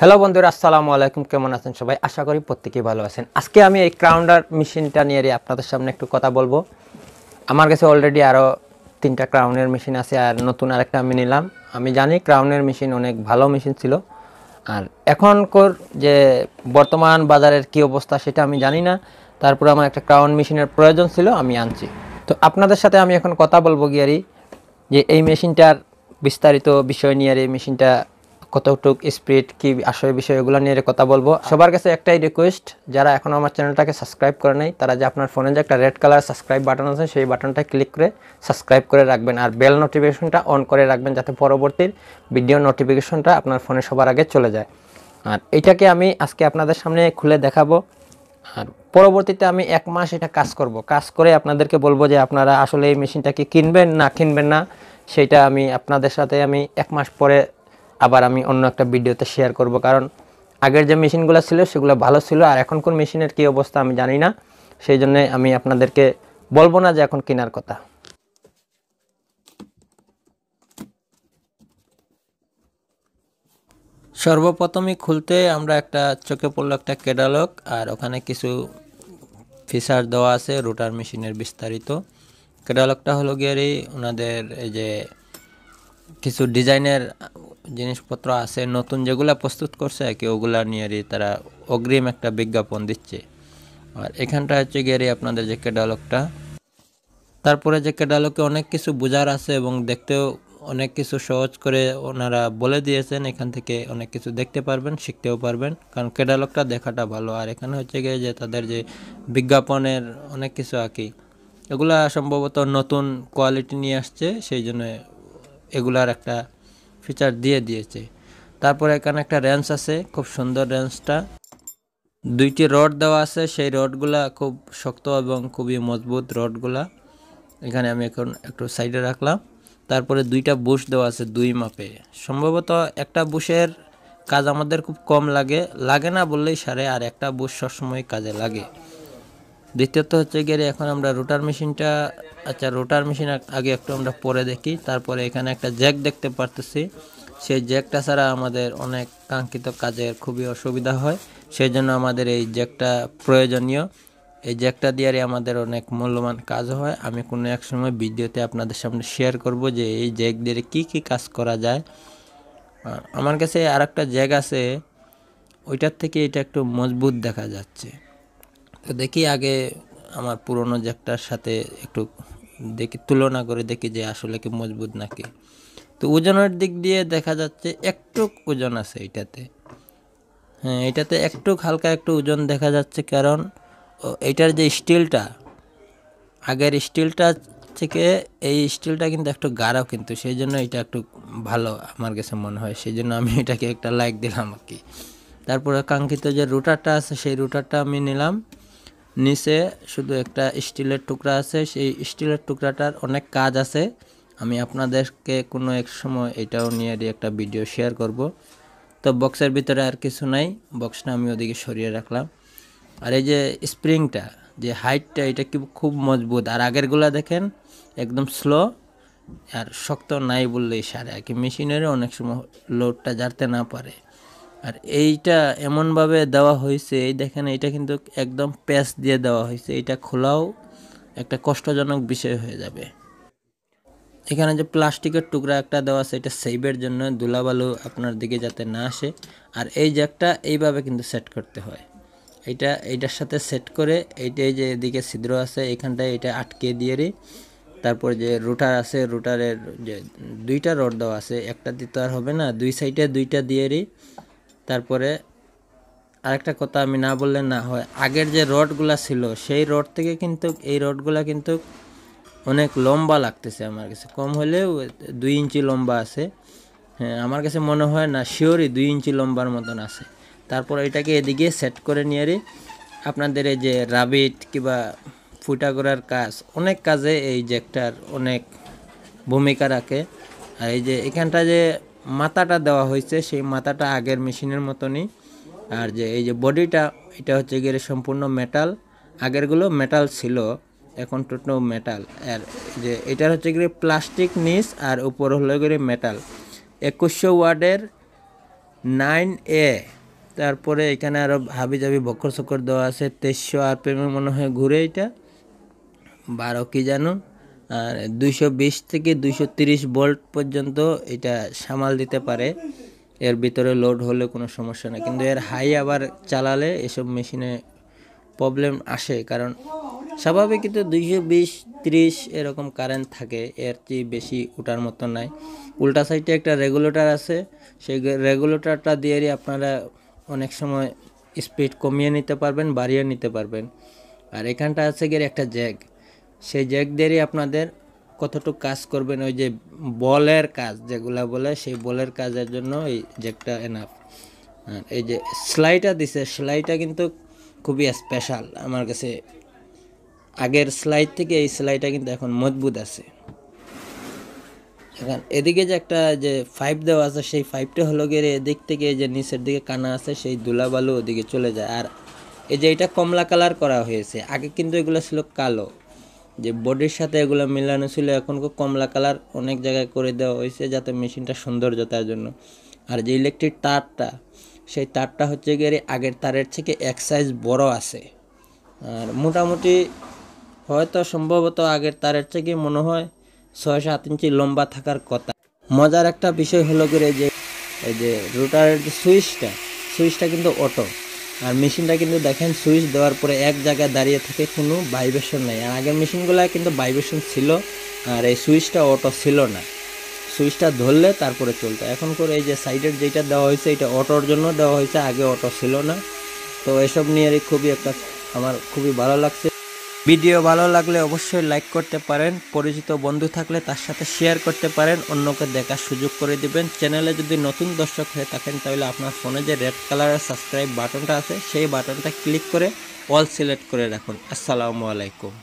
hello বন্ধুরা আসসালামু আলাইকুম কেমন আছেন সবাই আশা করি প্রত্যেকেই ভালো আছেন আজকে আমি এই ক্রাউন্ডার মেশিনটা নিয়ে আপনাদের সামনে একটু কথা বলবো আমার কাছে অলরেডি আরও তিনটা ক্রাউনের মেশিন আছে আর নতুন আরেকটা আমি নিলাম আমি জানি ক্রাউনের মেশিন অনেক ভালো মেশিন ছিল আর এখনকার যে বর্তমান বাজারের কি অবস্থা সেটা আমি জানি না তারপরে আমার একটা ক্রাউন মেশিনের প্রয়োজন ছিল আমি আনছি তো আপনাদের সাথে আমি এখন কথা বলবো গিয়ারি যে এই মেশিনটার বিস্তারিত বিষয় নিয়ে এই মেশিনটা কতটুক স্পিড কি আসলে বিষয় এগুলো নিয়ে কথা বলবো সবার কাছে একটাই রিকোয়েস্ট যারা এখন আমার চ্যানেলটাকে সাবস্ক্রাইব করে নেই তারা যে আপনার ফোনে যে একটা রেড কালার সাবস্ক্রাইব বাটন আছে সেই বাটনটা ক্লিক করে সাবস্ক্রাইব করে রাখবেন আর বেল নোটিফিকেশনটা অন করে রাখবেন যাতে পরবর্তীর ভিডিও নোটিফিকেশনটা আপনার ফোনে সবার আগে চলে যায় আর এটাকে আমি আজকে আপনাদের সামনে খুলে দেখাবো আর পরবর্তীতে আমি এক মাস এটা কাজ করব কাজ করে আপনাদেরকে বলবো যে আপনারা আসলে এই মেশিনটাকে কিনবেন না কিনবেন না সেটা আমি আপনাদের সাথে আমি এক মাস পরে আবার আমি অন্য একটা ভিডিওতে শেয়ার করব কারণ আগের যে মেশিনগুলো ছিল সেগুলো ভালো ছিল আর এখন কোন মেশিনের কি অবস্থা আমি জানি না সেই জন্য আমি আপনাদেরকে বলবো না যে এখন কেনার কথা সর্বপ্রথমই খুলতে আমরা একটা চোখে পড়লো একটা কেডালক আর ওখানে কিছু ফিচার দেওয়া আছে রোটার মেশিনের বিস্তারিত কেডালকটা হলো গিয়ারই ওনাদের এই যে কিছু ডিজাইনের জিনিসপত্র আছে নতুন যেগুলো প্রস্তুত করছে আর কি ওগুলা নিয়ে তারা অগ্রিম একটা বিজ্ঞাপন দিচ্ছে আর এখানটা হচ্ছে গিয়ে আপনাদের যে ক্যাডালগটা তারপরে যে ক্যাডালগে অনেক কিছু বোঝার আছে এবং দেখতেও অনেক কিছু সহজ করে ওনারা বলে দিয়েছেন এখান থেকে অনেক কিছু দেখতে পারবেন শিখতেও পারবেন কারণ ক্যাডালগটা দেখাটা ভালো আর এখানে হচ্ছে গিয়ে যে তাদের যে বিজ্ঞাপনের অনেক কিছু আর কি এগুলা সম্ভবত নতুন কোয়ালিটি নিয়ে আসছে সেই জন্য এগুলার একটা ফিচার দিয়ে দিয়েছে তারপর এখানে একটা রেঞ্জ আছে খুব সুন্দর রেঞ্জটা দুইটি রড দেওয়া আছে সেই রডগুলা খুব শক্ত এবং খুবই মজবুত রডগুলা এখানে আমি এখন একটু সাইডে রাখলাম তারপরে দুইটা বুশ দেওয়া আছে দুই মাপে সম্ভবত একটা বুশের কাজ আমাদের খুব কম লাগে লাগে না বললেই সারে আর একটা বুশ সবসময় কাজে লাগে দ্বিতীয়ত হচ্ছে গিয়ে এখন আমরা রোটার মেশিনটা আচ্ছা রোটার মেশিন আগে একটু আমরা পরে দেখি তারপরে এখানে একটা জ্যাক দেখতে পারতেছি সেই জ্যাকটা ছাড়া আমাদের অনেক কাঙ্ক্ষিত কাজের খুবই অসুবিধা হয় সেই জন্য আমাদের এই জ্যাকটা প্রয়োজনীয় এই জ্যাকটা দিয়ে আমাদের অনেক মূল্যবান কাজ হয় আমি কোনো এক সময় ভিডিওতে আপনাদের সামনে শেয়ার করব যে এই জ্যাক দিয়ে কি কি কাজ করা যায় আমার কাছে আর একটা জ্যাক আছে ওইটার থেকে এটা একটু মজবুত দেখা যাচ্ছে তো দেখি আগে আমার পুরনো জ্যাকটার সাথে একটু দেখি তুলনা করে দেখি যে আসলে কি মজবুত নাকি তো ওজনের দিক দিয়ে দেখা যাচ্ছে একটু ওজন আছে এটাতে হ্যাঁ এটাতে একটু হালকা একটু ওজন দেখা যাচ্ছে কারণ এটার যে স্টিলটা আগের স্টিলটা থেকে এই স্টিলটা কিন্তু একটু গাঢ় কিন্তু সেই জন্য এটা একটু ভালো আমার কাছে মনে হয় সেই জন্য আমি এটাকে একটা লাইক দিলাম আর কি তারপরে কাঙ্ক্ষিত যে রুটারটা আছে সেই রুটারটা আমি নিলাম নিচে শুধু একটা স্টিলের টুকরা আছে সেই স্টিলের টুকরাটার অনেক কাজ আছে আমি আপনাদেরকে কোনো এক সময় এটাও নিয়ে একটা ভিডিও শেয়ার করব তো বক্সের ভিতরে আর কিছু নাই বক্সটা আমি ওদিকে সরিয়ে রাখলাম আর এই যে স্প্রিংটা যে হাইটটা এটা কি খুব মজবুত আর আগেরগুলা দেখেন একদম স্লো আর শক্ত নাই বললেই সারে আর কি মেশিনেরও অনেক সময় লোডটা জারতে না পারে আর এইটা এমনভাবে দেওয়া হয়েছে এই দেখেন এটা কিন্তু একদম প্যাচ দিয়ে দেওয়া হয়েছে এটা খোলাও একটা কষ্টজনক বিষয় হয়ে যাবে এখানে যে প্লাস্টিকের টুকরা একটা দেওয়া আছে এটা সেভের জন্য দুলাবালু আপনার দিকে যাতে না আসে আর এই জ্যাকটা এইভাবে কিন্তু সেট করতে হয় এটা এইটার সাথে সেট করে এইটা যে এদিকে ছিদ্র আছে এখানটায় এটা আটকে দিয়ে রে তারপর যে রুটার আছে রুটারের যে দুইটা রড দেওয়া আছে একটা দিতে আর হবে না দুই সাইডে দুইটা দিয়ে রে তারপরে আরেকটা কথা আমি না বললে না হয় আগের যে রডগুলা ছিল সেই রড থেকে কিন্তু এই রডগুলা কিন্তু অনেক লম্বা লাগতেছে আমার কাছে কম হলেও দুই ইঞ্চি লম্বা আছে হ্যাঁ আমার কাছে মনে হয় না শিওরই দুই ইঞ্চি লম্বার মতন আছে তারপর এটাকে এদিকে সেট করে নিয়ে আপনাদের এই যে রাবিট কিবা ফুটা করার কাজ অনেক কাজে এই জ্যাকটার অনেক ভূমিকা রাখে আর এই যে এখানটা যে মাথাটা দেওয়া হয়েছে সেই মাথাটা আগের মেশিনের মতনই আর যে এই যে বডিটা এটা হচ্ছে গিয়ে সম্পূর্ণ মেটাল আগেরগুলো মেটাল ছিল এখন টোটো মেটাল আর যে এটার হচ্ছে গিয়ে প্লাস্টিক নিচ আর উপর হলো গিয়ে মেটাল একুশশো ওয়ার্ডের নাইন এ তারপরে এখানে আরও হাবি জাবি বক্কর সক্কর দেওয়া আছে তেইশশো আর পেমে মনে হয় ঘুরে এটা বারো কি জানো আর দুইশো থেকে দুইশো ভোল্ট পর্যন্ত এটা সামাল দিতে পারে এর ভিতরে লোড হলে কোনো সমস্যা না কিন্তু এর হাই আবার চালালে এসব মেশিনে প্রবলেম আসে কারণ স্বাভাবিক কিন্তু দুইশো বিশ তিরিশ এরকম কারেন্ট থাকে এর চেয়ে বেশি ওঠার মতো নাই উল্টা সাইডে একটা রেগুলেটর আছে সেই রেগুলেটরটা দিয়েই আপনারা অনেক সময় স্পিড কমিয়ে নিতে পারবেন বাড়িয়ে নিতে পারবেন আর এখানটা আছে গিয়ে একটা জ্যাগ সেই জ্যাকদেরই আপনাদের কতটুকু কাজ করবেন ওই যে বলের কাজ যেগুলো বলে সেই বলের কাজের জন্য ওই জ্যাকটা এনাফ আর এই যে সেলাইটা দিছে সেলাইটা কিন্তু খুবই স্পেশাল আমার কাছে আগের স্লাইড থেকে এই সেলাইটা কিন্তু এখন মজবুত আছে এখন এদিকে যে একটা যে ফাইভ দেওয়া আছে সেই ফাইপটা হলো গিয়ে এদিক থেকে যে নিচের দিকে কানা আছে সেই বালু ওদিকে চলে যায় আর এই যে এটা কমলা কালার করা হয়েছে আগে কিন্তু এগুলো ছিল কালো যে বডির সাথে এগুলো মিলানো ছিল এখন খুব কমলা কালার অনেক জায়গায় করে দেওয়া হয়েছে যাতে মেশিনটা সৌন্দর্যতার জন্য আর যে ইলেকট্রিক তারটা সেই তারটা হচ্ছে গিয়ে আগের তারের থেকে এক সাইজ বড় আছে আর মোটামুটি হয়তো সম্ভবত আগের তারের থেকে মনে হয় ছয় সাত ইঞ্চি লম্বা থাকার কথা মজার একটা বিষয় হলো করে যে এই যে রুটারের যে সুইচটা সুইচটা কিন্তু অটো আর মেশিনটা কিন্তু দেখেন সুইচ দেওয়ার পরে এক জায়গায় দাঁড়িয়ে থাকে কোনো ভাইব্রেশন নেই আর আগের মেশিনগুলো কিন্তু ভাইব্রেশন ছিল আর এই সুইচটা অটো ছিল না সুইচটা ধরলে তারপরে চলতো এখন করে এই যে সাইডের যেটা দেওয়া হয়েছে এটা অটোর জন্য দেওয়া হয়েছে আগে অটো ছিল না তো এসব নিয়ে খুবই একটা আমার খুবই ভালো লাগছে ভিডিও ভালো লাগলে অবশ্যই লাইক করতে পারেন পরিচিত বন্ধু থাকলে তার সাথে শেয়ার করতে পারেন অন্যকে দেখার সুযোগ করে দিবেন চ্যানেলে যদি নতুন দর্শক হয়ে থাকেন তাহলে আপনার ফোনে যে রেড কালারের সাবস্ক্রাইব বাটনটা আছে সেই বাটনটা ক্লিক করে অল সিলেক্ট করে রাখুন আসসালামু আলাইকুম